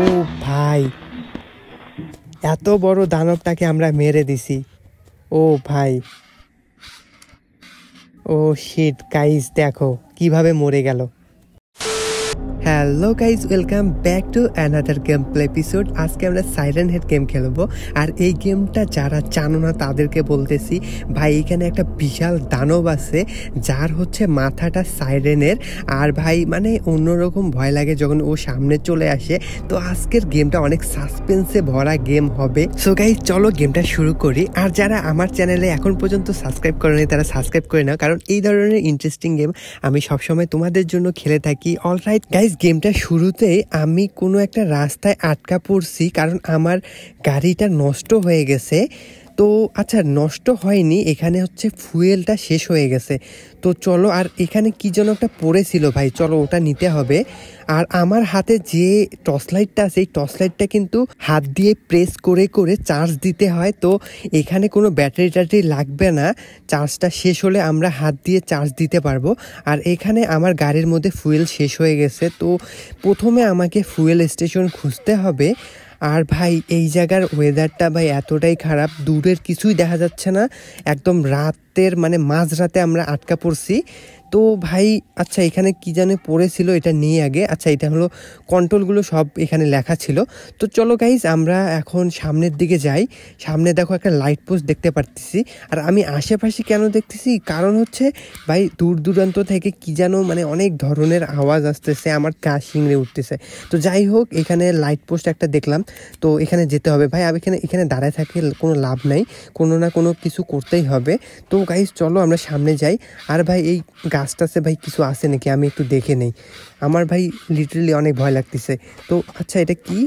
ও ভাই এত বড় দানবটাকে আমরা মেরে দিছি ও ভাই ও শিট গাইস দেখো কিভাবে মরে গেল hello guys welcome back to another game play episode আজকে আমরা সাইরেন হেড গেম খেলবো আর এই গেমটা যারা জানো না তাদেরকে বলতেছি ভাই এখানে একটা বিশাল দানব আছে যার হচ্ছে মাথাটা সাইরেনের আর ভাই মানে অন্যরকম ভয় লাগে যখন ও সামনে চলে আসে তো আজকের গেমটা অনেক সাসপেন্সে ভরা গেম হবে সো গাইজ চলো গেমটা শুরু করি আর যারা আমার চ্যানেলে এখন পর্যন্ত সাবস্ক্রাইব করেনি তারা সাবস্ক্রাইব করে নাও কারণ এই ধরনের ইন্টারেস্টিং গেম আমি সবসময় তোমাদের জন্য খেলে থাকি অল রাইট গাইজ গাইজ গেমটা শুরুতে আমি কোনো একটা রাস্তায় আটকা পড়ছি কারণ আমার গাড়িটা নষ্ট হয়ে গেছে তো আচ্ছা নষ্ট হয়নি এখানে হচ্ছে ফুয়েলটা শেষ হয়ে গেছে তো চলো আর এখানে কি যেন একটা পড়েছিল ভাই চলো ওটা নিতে হবে আর আমার হাতে যে টর্চ লাইটটা আছে এই টর্চ লাইটটা কিন্তু হাত দিয়ে প্রেস করে করে চার্জ দিতে হয় তো এখানে কোনো ব্যাটারি ট্যাটারি লাগবে না চার্জটা শেষ হলে আমরা হাত দিয়ে চার্জ দিতে পারবো আর এখানে আমার গাড়ির মধ্যে ফুয়েল শেষ হয়ে গেছে তো প্রথমে আমাকে ফুয়েল স্টেশন খুঁজতে হবে আর ভাই এই জায়গার ওয়েদারটা ভাই এতটাই খারাপ দূরের কিছুই দেখা যাচ্ছে না একদম রাত রাতের মানে মাঝরাতে আমরা আটকা পড়ছি তো ভাই আচ্ছা এখানে কি জানে পড়েছিল এটা নিয়ে আগে আচ্ছা এটা হলো কন্ট্রোলগুলো সব এখানে লেখা ছিল তো চলো গাইজ আমরা এখন সামনের দিকে যাই সামনে দেখো একটা লাইট পোস্ট দেখতে পারতেছি আর আমি আশেপাশে কেন দেখতেছি কারণ হচ্ছে ভাই দূর দূরান্ত থেকে কি যেন মানে অনেক ধরনের আওয়াজ আসতেছে আমার কা শিংড়ে উঠতেছে তো যাই হোক এখানে লাইট পোস্ট একটা দেখলাম তো এখানে যেতে হবে ভাই আমি এখানে এখানে দাঁড়ায় থাকি কোনো লাভ নাই কোনো না কোনো কিছু করতেই হবে তো গাইস চলো আমরা সামনে যাই আর ভাই এই গাছটাতে ভাই কিছু আসে নাকি আমি একটু দেখে নেই আমার ভাই লিটারেলি অনেক ভয় লাগতেছে তো আচ্ছা এটা কি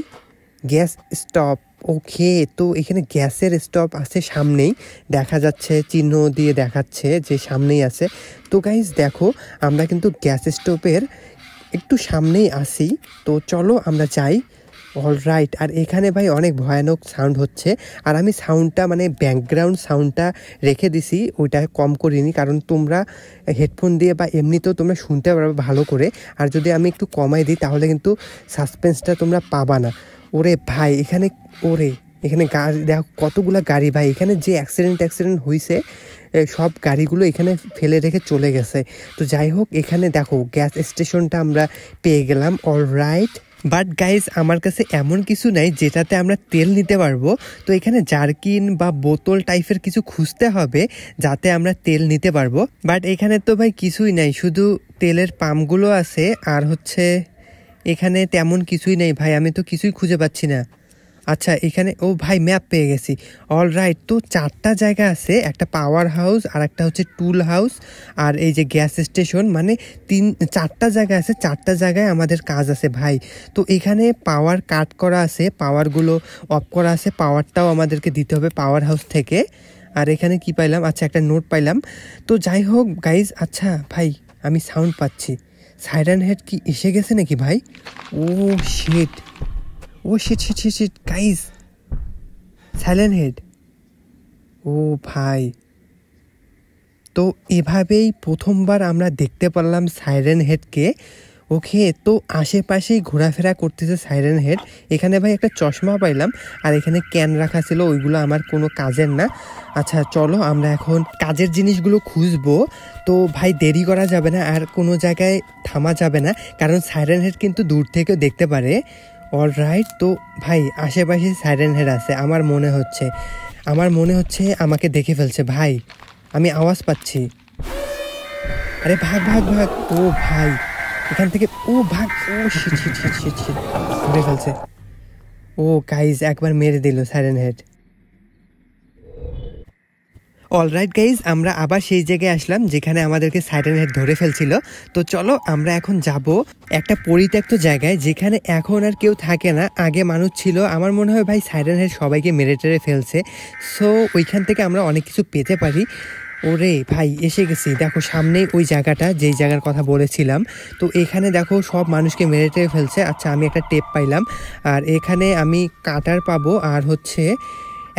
গ্যাস স্টপ ওকে তো এখানে গ্যাসের স্টপ আছে সামনেই দেখা যাচ্ছে চিহ্ন দিয়ে দেখাচ্ছে যে সামনেই আছে তো গাইস দেখো আমরা কিন্তু গ্যাস স্টপের একটু সামনেই আসি তো চলো আমরা যাই অল রাইট আর এখানে ভাই অনেক ভয়ানক সাউন্ড হচ্ছে আর আমি সাউন্ডটা মানে ব্যাকগ্রাউন্ড সাউন্ডটা রেখে দিছি ওইটা কম করিনি কারণ তোমরা হেডফোন দিয়ে বা এমনিতেও তোমরা শুনতে পারবে ভালো করে আর যদি আমি একটু কমাই দিই তাহলে কিন্তু সাসপেন্সটা তোমরা পাবা না ওরে ভাই এখানে ওরে এখানে গাড়ি দেখো কতগুলো গাড়ি ভাই এখানে যে অ্যাক্সিডেন্ট অ্যাক্সিডেন্ট হয়েছে সব গাড়িগুলো এখানে ফেলে রেখে চলে গেছে তো যাই হোক এখানে দেখো গ্যাস স্টেশনটা আমরা পেয়ে গেলাম অল রাইট বাট গাইজ আমার কাছে এমন কিছু নাই যেটাতে আমরা তেল নিতে পারবো তো এখানে জার্কিন বা বোতল টাইপের কিছু খুঁজতে হবে যাতে আমরা তেল নিতে পারবো বাট এখানে তো ভাই কিছুই নাই শুধু তেলের পাম্পগুলো আছে আর হচ্ছে এখানে তেমন কিছুই নেই ভাই আমি তো কিছুই খুঁজে পাচ্ছি না আচ্ছা এখানে ও ভাই ম্যাপ পেয়ে গেছি অল রাইট তো চারটা জায়গা আছে একটা পাওয়ার হাউস আর একটা হচ্ছে টুল হাউস আর এই যে গ্যাস স্টেশন মানে তিন চারটা জায়গা আছে চারটা জায়গায় আমাদের কাজ আছে ভাই তো এখানে পাওয়ার কাট করা আছে পাওয়ারগুলো অফ করা আছে পাওয়ারটাও আমাদেরকে দিতে হবে পাওয়ার হাউস থেকে আর এখানে কি পাইলাম আচ্ছা একটা নোট পাইলাম তো যাই হোক গাইজ আচ্ছা ভাই আমি সাউন্ড পাচ্ছি সাইরান হেড কি এসে গেছে নাকি ভাই ও oh, শেট ও shit, shit, shit, shit. Guys. Silent head ও ভাই তো এভাবেই প্রথমবার আমরা দেখতে পারলাম সাইরেন হেডকে ওকে তো আশেপাশেই ঘোরাফেরা করতেছে সাইরেন হেড এখানে ভাই একটা চশমা পাইলাম আর এখানে ক্যান রাখা ছিল ওইগুলো আমার কোনো কাজের না আচ্ছা চলো আমরা এখন কাজের জিনিসগুলো খুঁজবো তো ভাই দেরি করা যাবে না আর কোনো জায়গায় থামা যাবে না কারণ সাইরেন হেড কিন্তু দূর থেকেও দেখতে পারে অল রাইট তো ভাই আশেপাশে সাইরেন হেড আছে আমার মনে হচ্ছে আমার মনে হচ্ছে আমাকে দেখে ফেলছে ভাই আমি আওয়াজ পাচ্ছি আরে ভাগ ভাগ ভাগ ও ভাই এখান থেকে ও ভাগ ও শিট শিট শিট ফেলছে ও কাইজ একবার মেরে দিল সাইরেন হেড অলরাইট গাইজ আমরা আবার সেই জায়গায় আসলাম যেখানে আমাদেরকে সাইডেন হেড ধরে ফেলছিল তো চলো আমরা এখন যাব একটা পরিত্যক্ত জায়গায় যেখানে এখন আর কেউ থাকে না আগে মানুষ ছিল আমার মনে হয় ভাই সাইডেন হেড সবাইকে মেরে টেরে ফেলছে সো ওইখান থেকে আমরা অনেক কিছু পেতে পারি ওরে ভাই এসে গেছি দেখো সামনেই ওই জায়গাটা যেই জায়গার কথা বলেছিলাম তো এখানে দেখো সব মানুষকে মেরে টেরে ফেলছে আচ্ছা আমি একটা টেপ পাইলাম আর এখানে আমি কাটার পাবো আর হচ্ছে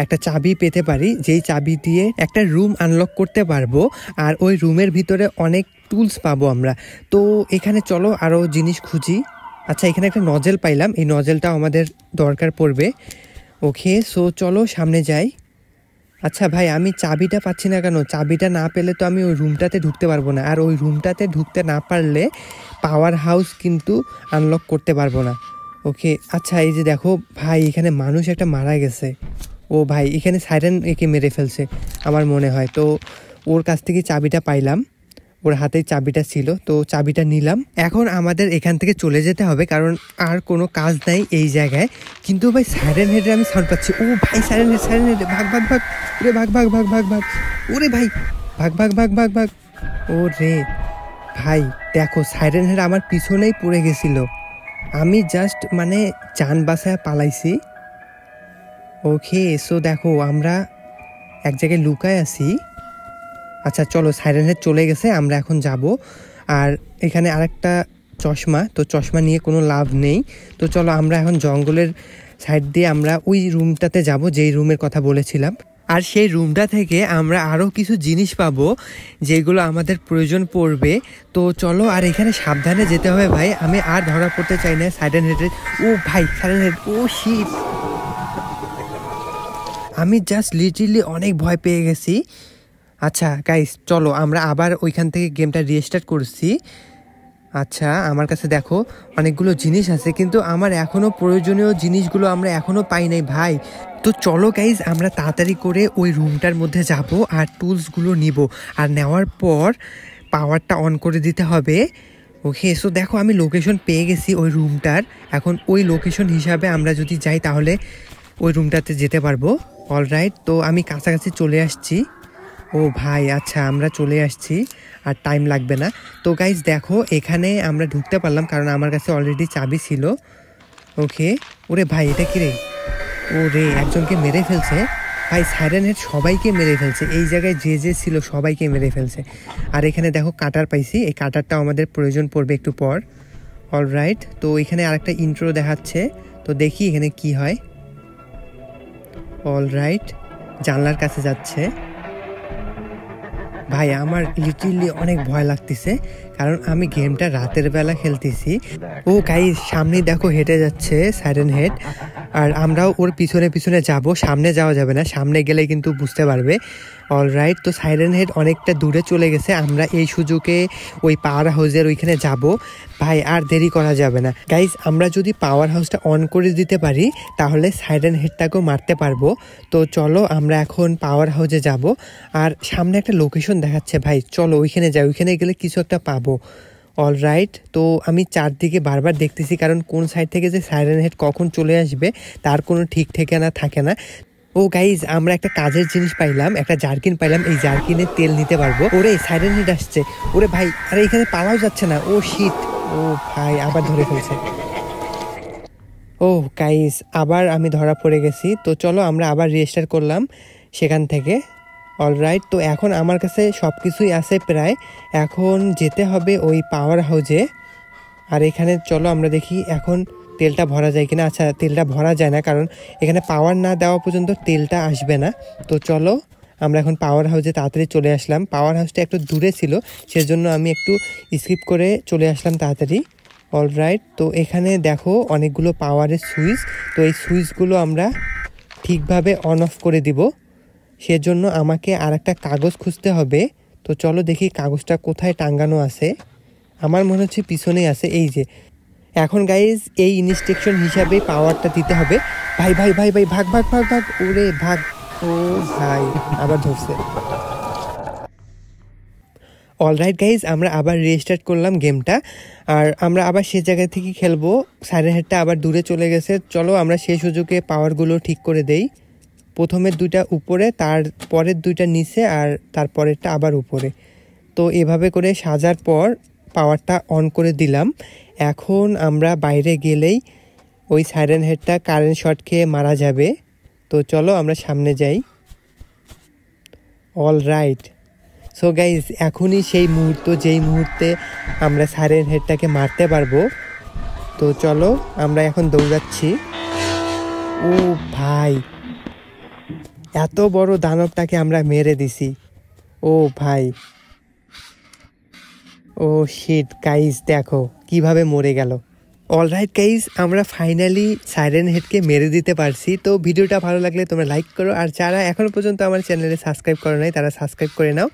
একটা চাবি পেতে পারি যেই চাবি দিয়ে একটা রুম আনলক করতে পারবো আর ওই রুমের ভিতরে অনেক টুলস পাবো আমরা তো এখানে চলো আরও জিনিস খুঁজি আচ্ছা এখানে একটা নজেল পাইলাম এই নজেলটা আমাদের দরকার পড়বে ওকে সো চলো সামনে যাই আচ্ছা ভাই আমি চাবিটা পাচ্ছি না কেন চাবিটা না পেলে তো আমি ওই রুমটাতে ঢুকতে পারবো না আর ওই রুমটাতে ঢুকতে না পারলে পাওয়ার হাউস কিন্তু আনলক করতে পারবো না ওকে আচ্ছা এই যে দেখো ভাই এখানে মানুষ একটা মারা গেছে ও ভাই এখানে সাইরেন একে মেরে ফেলছে আমার মনে হয় তো ওর কাছ থেকে চাবিটা পাইলাম ওর হাতে চাবিটা ছিল তো চাবিটা নিলাম এখন আমাদের এখান থেকে চলে যেতে হবে কারণ আর কোনো কাজ নাই এই জায়গায় কিন্তু ভাই সাইরেন হেডে আমি সাউন্ড পাচ্ছি ও ভাই সাইরেন হেড সাইরেন হেড ভাগ ভাগ ভাগ ওরে ভাগ ভাগ ভাগ ভাগ ভাগ ওরে ভাই ভাগ ভাগ ভাগ ভাগ ভাগ ও রে ভাই দেখো সাইরেন হেড আমার পিছনেই পড়ে গেছিলো আমি জাস্ট মানে চান বাসায় পালাইছি ওকে সো দেখো আমরা এক জায়গায় লুকায় আছি আচ্ছা চলো সাইরেন চলে গেছে আমরা এখন যাব আর এখানে আরেকটা চশমা তো চশমা নিয়ে কোনো লাভ নেই তো চলো আমরা এখন জঙ্গলের সাইড দিয়ে আমরা ওই রুমটাতে যাব যেই রুমের কথা বলেছিলাম আর সেই রুমটা থেকে আমরা আরও কিছু জিনিস পাবো যেগুলো আমাদের প্রয়োজন পড়বে তো চলো আর এখানে সাবধানে যেতে হবে ভাই আমি আর ধরা পড়তে চাই না সাইডেন হেডের ও ভাই সাইডেন হেড ও শীত আমি জাস্ট লিটারলি অনেক ভয় পেয়ে গেছি আচ্ছা গাইস চলো আমরা আবার ওইখান থেকে গেমটা রিস্টার্ট করছি আচ্ছা আমার কাছে দেখো অনেকগুলো জিনিস আছে কিন্তু আমার এখনও প্রয়োজনীয় জিনিসগুলো আমরা এখনও পাই নাই ভাই তো চলো গাইজ আমরা তাড়াতাড়ি করে ওই রুমটার মধ্যে যাব আর টুলসগুলো নিব আর নেওয়ার পর পাওয়ারটা অন করে দিতে হবে ওকে সো দেখো আমি লোকেশন পেয়ে গেছি ওই রুমটার এখন ওই লোকেশন হিসাবে আমরা যদি যাই তাহলে ওই রুমটাতে যেতে পারবো অল রাইট তো আমি কাছাকাছি চলে আসছি ও ভাই আচ্ছা আমরা চলে আসছি আর টাইম লাগবে না তো গাইজ দেখো এখানে আমরা ঢুকতে পারলাম কারণ আমার কাছে অলরেডি চাবি ছিল ওকে ওরে ভাই এটা কিরে ও রে একজনকে মেরে ফেলছে ভাই সাইরেনের সবাইকে মেরে ফেলছে এই জায়গায় যে যে ছিল সবাইকে মেরে ফেলছে আর এখানে দেখো কাটার পাইছি এই কাটারটাও আমাদের প্রয়োজন পড়বে একটু পর অলরাইট তো এখানে আরেকটা ইন্ট্রো দেখাচ্ছে তো দেখি এখানে কি হয় অল রাইট জানলার কাছে যাচ্ছে ভাই আমার লিটারলি অনেক ভয় লাগতেছে কারণ আমি গেমটা রাতের বেলা খেলতেছি ও গাই সামনে দেখো হেঁটে যাচ্ছে সাইরেন হেড আর আমরাও ওর পিছনে পিছনে যাব সামনে যাওয়া যাবে না সামনে গেলে কিন্তু বুঝতে পারবে অল রাইট তো সাইরেন হেড অনেকটা দূরে চলে গেছে আমরা এই সুযোগে ওই পাওয়ার হাউসের ওইখানে যাব ভাই আর দেরি করা যাবে না গাইজ আমরা যদি পাওয়ার হাউসটা অন করে দিতে পারি তাহলে সাইরেন হেডটাকেও মারতে পারবো তো চলো আমরা এখন পাওয়ার হাউসে যাব আর সামনে একটা লোকেশন দেখাচ্ছে ভাই চলো ওইখানে যাই ওইখানে গেলে কিছু একটা পাবো অল রাইট তো আমি চারদিকে বারবার দেখতেছি কারণ কোন সাইড থেকে যে সাইরেন হেড কখন চলে আসবে তার কোনো ঠিক ঠিকানা থাকে না ও গাইজ আমরা একটা কাজের জিনিস পাইলাম একটা জার্কিন পাইলাম এই জার্কিনে তেল নিতে পারবো ওরে সাইরেন হেড আসছে ওরে ভাই আরে এখানে পালাও যাচ্ছে না ও শীত ও ভাই আবার ধরে ফেলছে ও oh, গাইজ আবার আমি ধরা পড়ে গেছি তো চলো আমরা আবার রেজিস্টার করলাম সেখান থেকে অলরাইট তো এখন আমার কাছে সব কিছুই আছে প্রায় এখন যেতে হবে ওই পাওয়ার হাউজে আর এখানে চলো আমরা দেখি এখন তেলটা ভরা যায় কিনা আচ্ছা তেলটা ভরা যায় না কারণ এখানে পাওয়ার না দেওয়া পর্যন্ত তেলটা আসবে না তো চলো আমরা এখন পাওয়ার হাউজে তাড়াতাড়ি চলে আসলাম পাওয়ার হাউসটা একটু দূরে ছিল সেজন্য আমি একটু স্কিপ করে চলে আসলাম তাড়াতাড়ি অলরাইট তো এখানে দেখো অনেকগুলো পাওয়ারের সুইচ তো এই সুইচগুলো আমরা ঠিকভাবে অন অফ করে দিব সেজন্য আমাকে আর একটা কাগজ খুঁজতে হবে তো চলো দেখি কাগজটা কোথায় টাঙ্গানো আছে আমার মনে হচ্ছে পিছনেই আছে এই যে এখন গাইজ এই ইনস্ট্রাকশন হিসাবে পাওয়ারটা দিতে হবে ভাই ভাই ভাই ভাই ভাগ ভাগ ভাগ ভাগ ওরে ভাগ ও ভাই আবার ধরছে অলরাইট গাইজ আমরা আবার রেজিস্টার্ট করলাম গেমটা আর আমরা আবার সে জায়গা থেকে খেলবো সাড়ে হাটটা আবার দূরে চলে গেছে চলো আমরা সেই সুযোগে পাওয়ারগুলো ঠিক করে দেই প্রথমের দুইটা উপরে তার পরের দুইটা নিচে আর তার পরেরটা আবার উপরে তো এভাবে করে সাজার পর পাওয়ারটা অন করে দিলাম এখন আমরা বাইরে গেলেই ওই সাইরেন হেডটা কারেন্ট শট খেয়ে মারা যাবে তো চলো আমরা সামনে যাই অল রাইট সো গাইজ এখনই সেই মুহূর্ত যেই মুহূর্তে আমরা সাইরেন হেডটাকে মারতে পারবো তো চলো আমরা এখন দৌড়াচ্ছি ও ভাই এত বড় দানবটাকে আমরা মেরে দিছি ও ভাই ও শিট কাইজ দেখো কিভাবে মরে গেল অলরাইট গাইজ আমরা ফাইনালি সাইরেন হেডকে মেরে দিতে পারছি তো ভিডিওটা ভালো লাগলে তোমরা লাইক করো আর যারা এখনও পর্যন্ত আমার চ্যানেলে সাবস্ক্রাইব করো নাই তারা সাবস্ক্রাইব করে নাও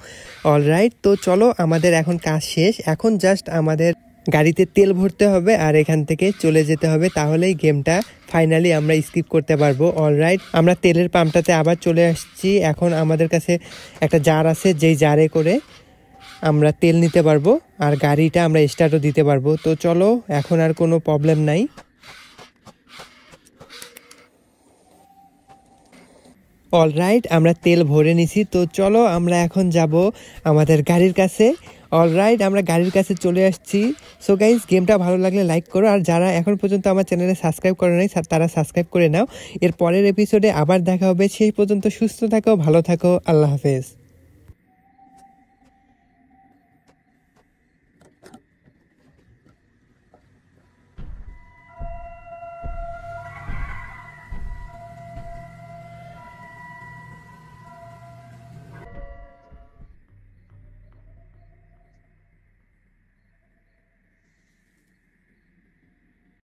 অলরাইট তো চলো আমাদের এখন কাজ শেষ এখন জাস্ট আমাদের গাড়িতে তেল ভরতে হবে আর এখান থেকে চলে যেতে হবে তাহলেই গেমটা ফাইনালি আমরা স্কিপ করতে পারবো রাইট আমরা তেলের পাম্পটাতে আবার চলে আসছি এখন আমাদের কাছে একটা জার আছে যেই জারে করে আমরা তেল নিতে পারবো আর গাড়িটা আমরা স্টার্টও দিতে পারবো তো চলো এখন আর কোনো প্রবলেম নাই রাইট আমরা তেল ভরে নিছি তো চলো আমরা এখন যাব আমাদের গাড়ির কাছে অলরাইট আমরা গাড়ির কাছে চলে আসছি সো গাইজ গেমটা ভালো লাগলে লাইক করো আর যারা এখন পর্যন্ত আমার চ্যানেলে সাবস্ক্রাইব করে নাই তারা সাবস্ক্রাইব করে নাও এর পরের এপিসোডে আবার দেখা হবে সেই পর্যন্ত সুস্থ থাকো ভালো থাকো আল্লাহ হাফেজ